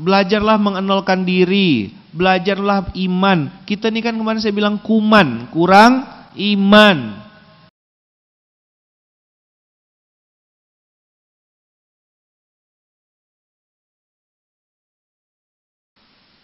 Belajarlah mengenalkan diri, belajarlah iman. Kita ini kan kemarin saya bilang kuman, kurang iman.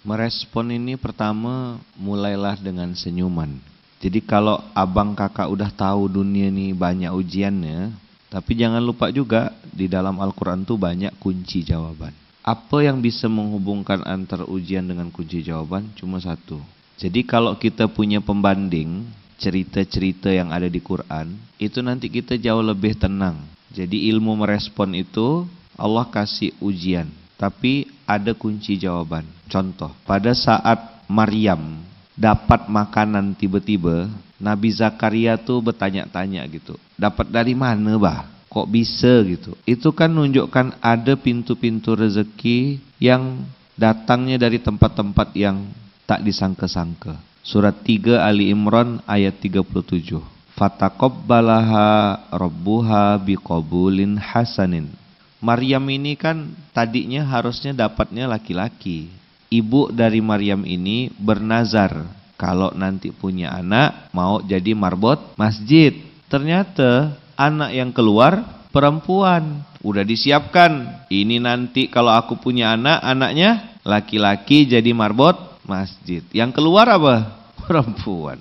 Merespon ini pertama mulailah dengan senyuman. Jadi kalau abang kakak udah tahu dunia ini banyak ujiannya, tapi jangan lupa juga di dalam Al-Quran tuh banyak kunci jawaban apa yang bisa menghubungkan antar ujian dengan kunci jawaban cuma satu. Jadi kalau kita punya pembanding cerita-cerita yang ada di Quran, itu nanti kita jauh lebih tenang. Jadi ilmu merespon itu Allah kasih ujian, tapi ada kunci jawaban. Contoh, pada saat Maryam dapat makanan tiba-tiba, Nabi Zakaria tuh bertanya-tanya gitu. Dapat dari mana, Bah? kok bisa gitu. Itu kan nunjukkan ada pintu-pintu rezeki yang datangnya dari tempat-tempat yang tak disangka-sangka. Surat 3 Ali Imran ayat 37. Fataqabbalaha rabbuha biqabulin hasanin. Maryam ini kan tadinya harusnya dapatnya laki-laki. Ibu dari Maryam ini bernazar kalau nanti punya anak mau jadi marbot masjid. Ternyata anak yang keluar perempuan. Udah disiapkan. Ini nanti kalau aku punya anak, anaknya laki-laki jadi marbot masjid. Yang keluar apa? Perempuan.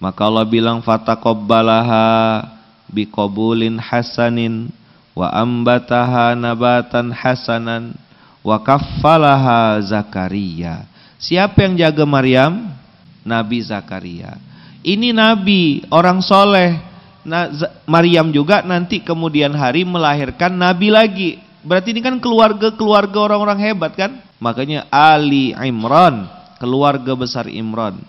Maka Allah bilang fatakobbalaha biqabulin hasanin wa ambataha nabatan hasanan wa kaffalaha Zakaria. Siapa yang jaga Maryam? Nabi Zakaria. Ini nabi, orang soleh nah, Maryam juga nanti kemudian hari melahirkan nabi lagi. Berarti ini kan keluarga-keluarga orang-orang hebat kan? Makanya Ali Imran, keluarga besar Imran.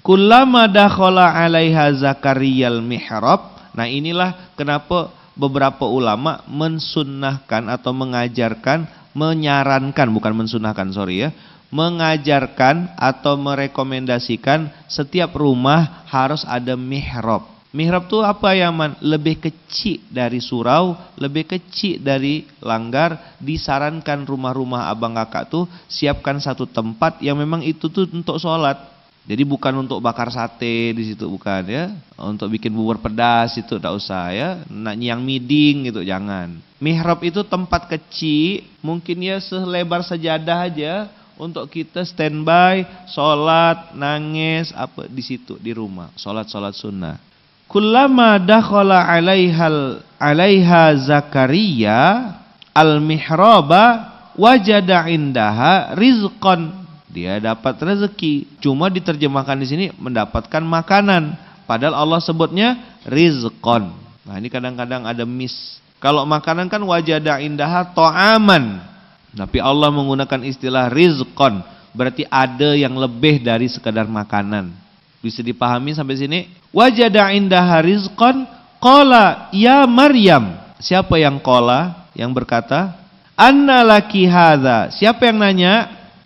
Kullama dakhala 'alaiha Zakariyal mihrab. Nah, inilah kenapa beberapa ulama mensunnahkan atau mengajarkan menyarankan bukan mensunahkan sorry ya mengajarkan atau merekomendasikan setiap rumah harus ada mihrab Mihrab itu apa ya man? Lebih kecil dari surau, lebih kecil dari langgar. Disarankan rumah-rumah abang kakak tuh siapkan satu tempat yang memang itu tuh untuk sholat. Jadi bukan untuk bakar sate di situ bukan ya, untuk bikin bubur pedas itu tidak usah ya, nak nyiang miding gitu jangan. Mihrab itu tempat kecil, mungkin ya selebar sejadah aja untuk kita standby, sholat, nangis apa di situ di rumah, sholat sholat sunnah. Kullama dakhala 'alaihal 'alaiha Zakaria al-mihraba wajada indaha rizqan. Dia dapat rezeki. Cuma diterjemahkan di sini mendapatkan makanan. Padahal Allah sebutnya rizqan. Nah, ini kadang-kadang ada miss. Kalau makanan kan wajada indaha ta'aman. Tapi Allah menggunakan istilah rizqan, berarti ada yang lebih dari sekadar makanan. Bisa dipahami sampai sini? Wajada indah rizqan qala ya Maryam. Siapa yang qala? Yang berkata, "Anna laki hadza?" Siapa yang nanya?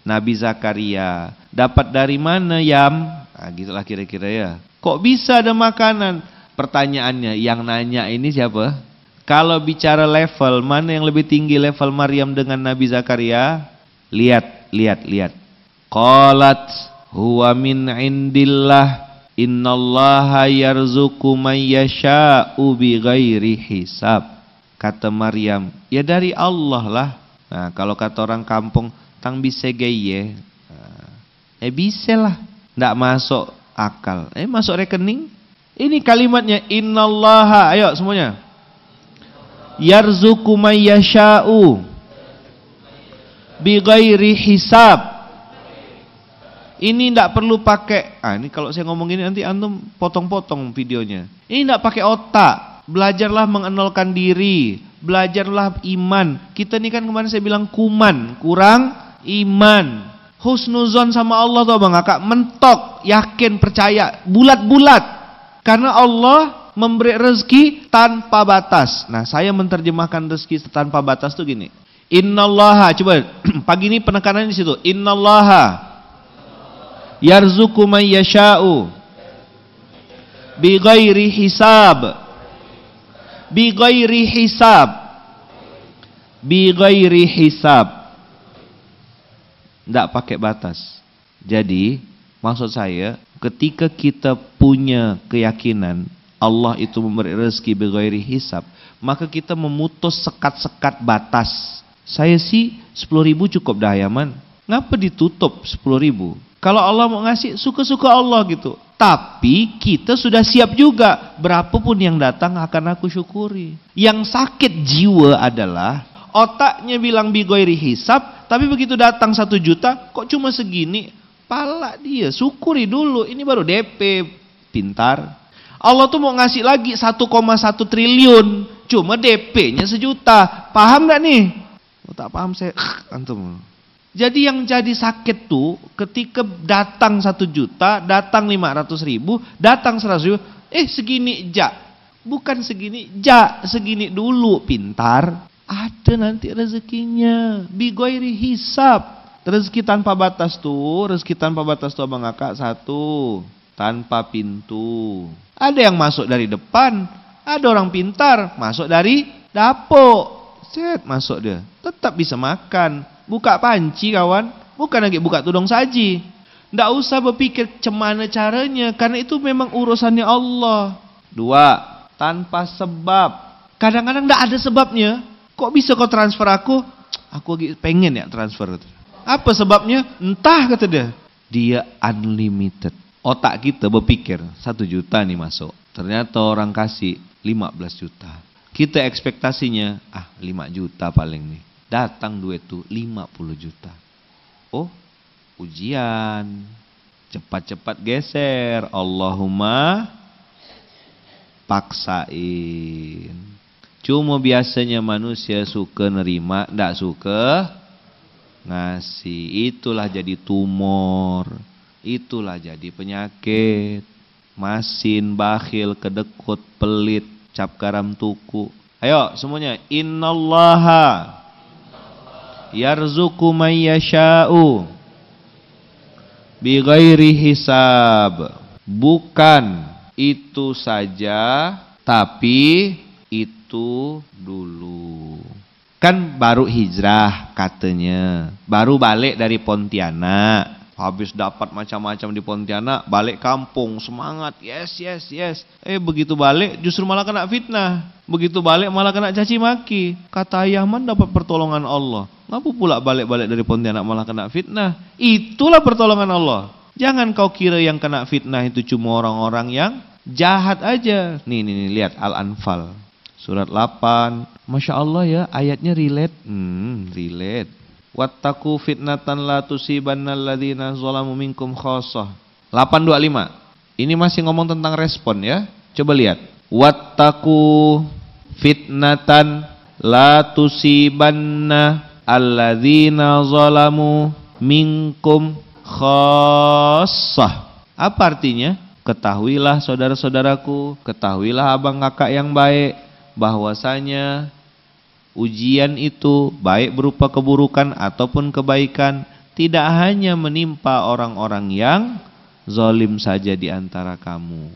Nabi Zakaria. Dapat dari mana, Yam? Nah, gitulah kira-kira ya. Kok bisa ada makanan? Pertanyaannya, yang nanya ini siapa? Kalau bicara level, mana yang lebih tinggi level Maryam dengan Nabi Zakaria? Lihat, lihat, lihat. Qalat huwa min indillah innallaha yarzuqu man yasha'u bighairi hisab kata Maryam ya dari Allah lah nah kalau kata orang kampung tang bisa gaye nah, eh bisa lah ndak masuk akal eh masuk rekening ini kalimatnya innallaha ayo semuanya yarzuqu man yasha'u bighairi hisab ini tidak perlu pakai, ah ini kalau saya ngomong ini nanti antum potong-potong videonya. Ini tidak pakai otak, belajarlah mengenolkan diri, belajarlah iman. Kita ini kan kemarin saya bilang kuman, kurang iman. Husnuzon sama Allah tuh bang, kak mentok, yakin, percaya, bulat-bulat. Karena Allah memberi rezeki tanpa batas. Nah, saya menterjemahkan rezeki tanpa batas tuh gini. Innallaha, coba pagi ini penekanannya di situ. Innallaha yarzuqu man yasha'u bi hisab bi hisab bi hisab tidak pakai batas jadi maksud saya ketika kita punya keyakinan Allah itu memberi rezeki bi hisab maka kita memutus sekat-sekat batas saya sih sepuluh ribu cukup dah ya man ngapa ditutup sepuluh ribu kalau Allah mau ngasih, suka-suka Allah gitu. Tapi kita sudah siap juga. Berapapun yang datang akan aku syukuri. Yang sakit jiwa adalah otaknya bilang bigoiri hisap. Tapi begitu datang satu juta, kok cuma segini? Pala dia, syukuri dulu. Ini baru DP, pintar. Allah tuh mau ngasih lagi 1,1 triliun. Cuma DP-nya sejuta. Paham gak nih? Oh, tak paham saya, antum. Jadi yang jadi sakit tuh ketika datang satu juta, datang lima ratus ribu, datang seratus ribu, eh segini ja. Bukan segini ja, segini dulu pintar. Ada nanti rezekinya. Bigoiri hisap. Rezeki tanpa batas tuh, rezeki tanpa batas tuh abang kakak satu. Tanpa pintu. Ada yang masuk dari depan, ada orang pintar masuk dari dapur. Set masuk dia, tetap bisa makan buka panci kawan, bukan lagi buka tudung saji. Tidak usah berpikir cemana caranya, karena itu memang urusannya Allah. Dua, tanpa sebab. Kadang-kadang tidak ada sebabnya. Kok bisa kau transfer aku? Aku lagi pengen ya transfer. Apa sebabnya? Entah kata dia. Dia unlimited. Otak kita berpikir, satu juta nih masuk. Ternyata orang kasih 15 juta. Kita ekspektasinya, ah 5 juta paling nih. Datang duit tuh 50 juta. Oh, ujian. Cepat-cepat geser. Allahumma paksain. Cuma biasanya manusia suka nerima, ndak suka ngasih. Itulah jadi tumor. Itulah jadi penyakit. Masin, bakhil, kedekut, pelit, cap karam tuku. Ayo semuanya, innallaha yarzuku may yasha'u bighairi hisab. Bukan itu saja, tapi itu dulu. Kan baru hijrah katanya, baru balik dari Pontianak. Habis dapat macam-macam di Pontianak, balik kampung, semangat, yes, yes, yes. Eh begitu balik justru malah kena fitnah. Begitu balik malah kena caci maki. Kata Yahman dapat pertolongan Allah. Mampu pula balik-balik dari Pontianak malah kena fitnah. Itulah pertolongan Allah. Jangan kau kira yang kena fitnah itu cuma orang-orang yang jahat aja. Nih, nih, nih lihat Al-Anfal. Surat 8. Masya Allah ya, ayatnya relate. Hmm, relate. Wattaku fitnatan la tusibanna alladhina zolamu minkum khosoh. 825. Ini masih ngomong tentang respon ya. Coba lihat. Wattaku fitnatan la tusibanna alladzina zalamu minkum khassah. Apa artinya? Ketahuilah saudara-saudaraku, ketahuilah abang kakak yang baik bahwasanya ujian itu baik berupa keburukan ataupun kebaikan tidak hanya menimpa orang-orang yang zolim saja di antara kamu.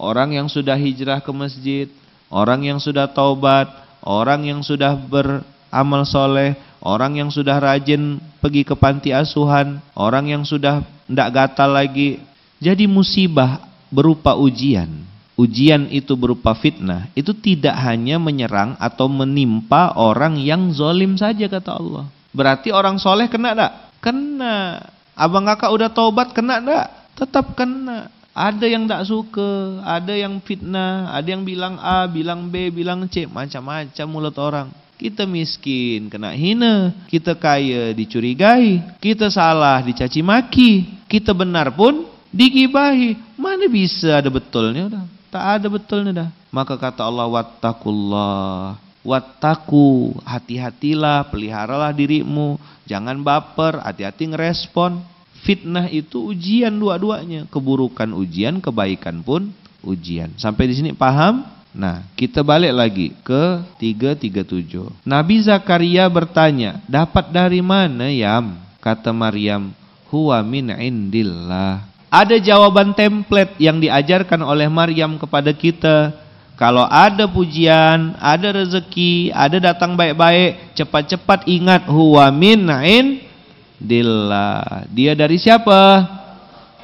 Orang yang sudah hijrah ke masjid, orang yang sudah taubat, orang yang sudah ber amal soleh, orang yang sudah rajin pergi ke panti asuhan, orang yang sudah tidak gatal lagi. Jadi musibah berupa ujian. Ujian itu berupa fitnah. Itu tidak hanya menyerang atau menimpa orang yang zolim saja kata Allah. Berarti orang soleh kena tak? Kena. Abang kakak udah taubat kena tak? Tetap kena. Ada yang tak suka, ada yang fitnah, ada yang bilang A, bilang B, bilang C, macam-macam mulut orang. Kita miskin, kena hina. Kita kaya, dicurigai. Kita salah, dicaci maki. Kita benar pun dikibahi Mana bisa ada betulnya dah? Tak ada betulnya dah. Maka kata Allah, wattaqullah. Wattaku, hati-hatilah, peliharalah dirimu. Jangan baper, hati-hati ngerespon. Fitnah itu ujian dua-duanya. Keburukan ujian, kebaikan pun ujian. Sampai di sini paham? Nah, kita balik lagi ke 337. Nabi Zakaria bertanya, "Dapat dari mana, Yam?" Kata Maryam, "Huwa min indillah." Ada jawaban template yang diajarkan oleh Maryam kepada kita. Kalau ada pujian, ada rezeki, ada datang baik-baik, cepat-cepat ingat huwa min indillah. Dia dari siapa?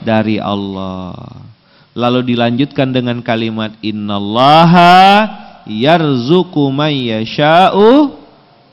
Dari Allah. Lalu dilanjutkan dengan kalimat innallaha yarzuqu may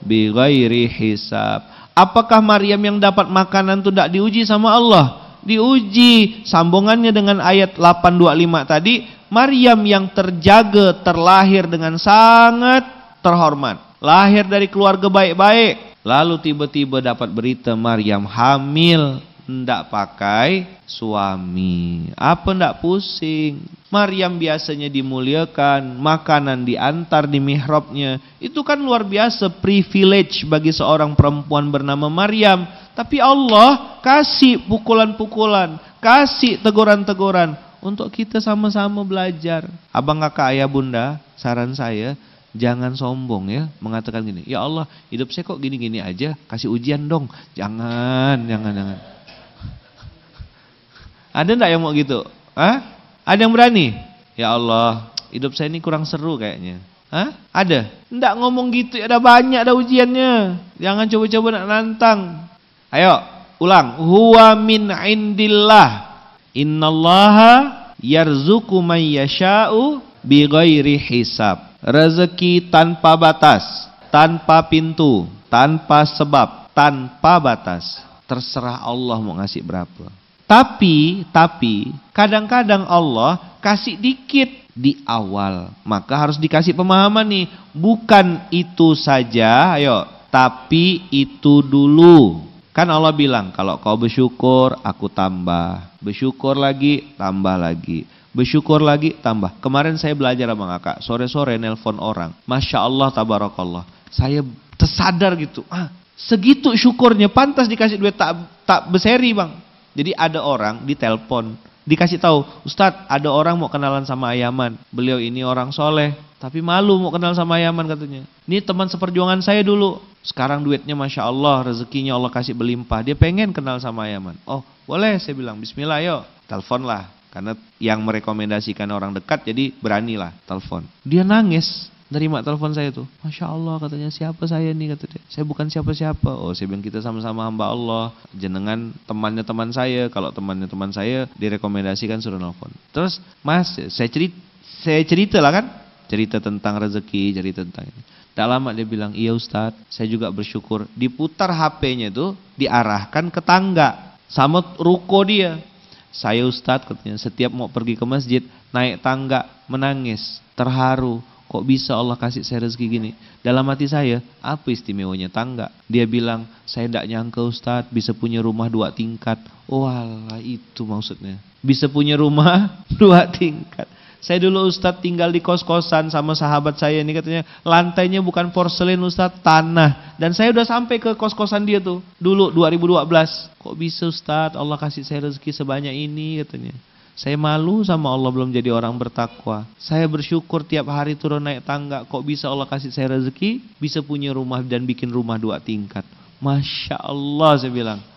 bighairi hisab. Apakah Maryam yang dapat makanan itu tidak diuji sama Allah? Diuji. Sambungannya dengan ayat 825 tadi, Maryam yang terjaga terlahir dengan sangat terhormat. Lahir dari keluarga baik-baik. Lalu tiba-tiba dapat berita Maryam hamil ndak pakai suami. Apa ndak pusing? Maryam biasanya dimuliakan, makanan diantar di mihrabnya. Itu kan luar biasa privilege bagi seorang perempuan bernama Maryam. Tapi Allah kasih pukulan-pukulan, kasih teguran-teguran untuk kita sama-sama belajar. Abang, kakak, ayah, bunda, saran saya jangan sombong ya mengatakan gini ya Allah hidup saya kok gini-gini aja kasih ujian dong jangan jangan jangan ada enggak yang mau gitu? Hah? Ada yang berani? Ya Allah, hidup saya ini kurang seru kayaknya. Hah? Ada? Enggak ngomong gitu, ada banyak ada ujiannya. Jangan coba-coba nak nantang. Ayo, ulang. Huwa min indillah. Innallaha yarzuku man yasha'u ghairi hisab. Rezeki tanpa batas, tanpa pintu, tanpa sebab, tanpa batas. Terserah Allah mau ngasih berapa. Tapi, tapi kadang-kadang Allah kasih dikit di awal. Maka harus dikasih pemahaman nih, bukan itu saja, ayo, tapi itu dulu. Kan Allah bilang, kalau kau bersyukur, aku tambah. Bersyukur lagi, tambah lagi. Bersyukur lagi, tambah. Kemarin saya belajar sama kakak, sore-sore nelpon orang. Masya Allah, tabarakallah. Saya tersadar gitu, ah, segitu syukurnya, pantas dikasih duit tak, tak beseri bang. Jadi ada orang ditelepon, dikasih tahu, Ustadz ada orang mau kenalan sama Ayaman. Beliau ini orang soleh, tapi malu mau kenal sama Ayaman katanya. Ini teman seperjuangan saya dulu. Sekarang duitnya Masya Allah, rezekinya Allah kasih berlimpah. Dia pengen kenal sama Ayaman. Oh boleh, saya bilang Bismillah yuk. teleponlah Karena yang merekomendasikan orang dekat jadi beranilah telepon. Dia nangis nerima telepon saya tuh masya Allah katanya siapa saya nih kata dia saya bukan siapa-siapa oh saya bilang kita sama-sama hamba Allah jenengan temannya teman saya kalau temannya teman saya direkomendasikan suruh nelfon terus mas saya cerita saya cerita lah kan cerita tentang rezeki cerita tentang ini tak lama dia bilang iya Ustadz saya juga bersyukur diputar HP-nya itu diarahkan ke tangga sama ruko dia saya Ustadz katanya setiap mau pergi ke masjid naik tangga menangis terharu kok bisa Allah kasih saya rezeki gini? Dalam hati saya, apa istimewanya tangga? Dia bilang, saya tidak nyangka Ustadz bisa punya rumah dua tingkat. Walah oh, itu maksudnya. Bisa punya rumah dua tingkat. Saya dulu Ustadz tinggal di kos-kosan sama sahabat saya ini katanya lantainya bukan porselen Ustadz tanah dan saya udah sampai ke kos-kosan dia tuh dulu 2012 kok bisa Ustadz Allah kasih saya rezeki sebanyak ini katanya saya malu sama Allah belum jadi orang bertakwa. Saya bersyukur tiap hari turun naik tangga. Kok bisa Allah kasih saya rezeki? Bisa punya rumah dan bikin rumah dua tingkat. Masya Allah saya bilang.